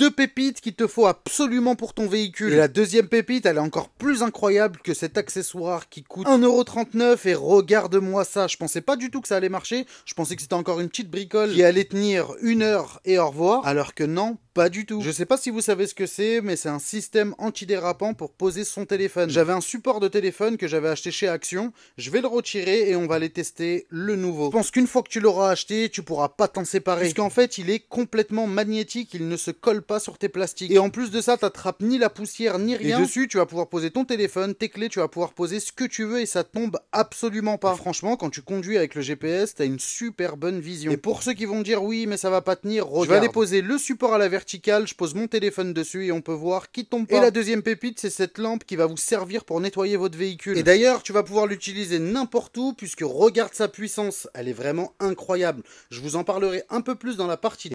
deux pépites qu'il te faut absolument pour ton véhicule. Et la deuxième pépite, elle est encore plus incroyable que cet accessoire qui coûte 1,39€ et regarde-moi ça. Je pensais pas du tout que ça allait marcher. Je pensais que c'était encore une petite bricole qui allait tenir une heure et au revoir. Alors que non, pas du tout. Je sais pas si vous savez ce que c'est, mais c'est un système antidérapant pour poser son téléphone. J'avais un support de téléphone que j'avais acheté chez Action. Je vais le retirer et on va aller tester le nouveau. Je pense qu'une fois que tu l'auras acheté, tu pourras pas t'en séparer. qu'en fait, il est complètement magnétique, il ne se colle pas sur tes plastiques. Et en plus de ça, t'attrapes ni la poussière ni rien. Et dessus, tu vas pouvoir poser ton téléphone, tes clés, tu vas pouvoir poser ce que tu veux et ça tombe absolument pas. franchement, quand tu conduis avec le GPS, tu as une super bonne vision. Et pour ceux qui vont dire oui, mais ça va pas tenir, Je vais aller le support à la je pose mon téléphone dessus et on peut voir qui tombe pas. Et la deuxième pépite, c'est cette lampe qui va vous servir pour nettoyer votre véhicule. Et d'ailleurs, tu vas pouvoir l'utiliser n'importe où puisque regarde sa puissance, elle est vraiment incroyable. Je vous en parlerai un peu plus dans la partie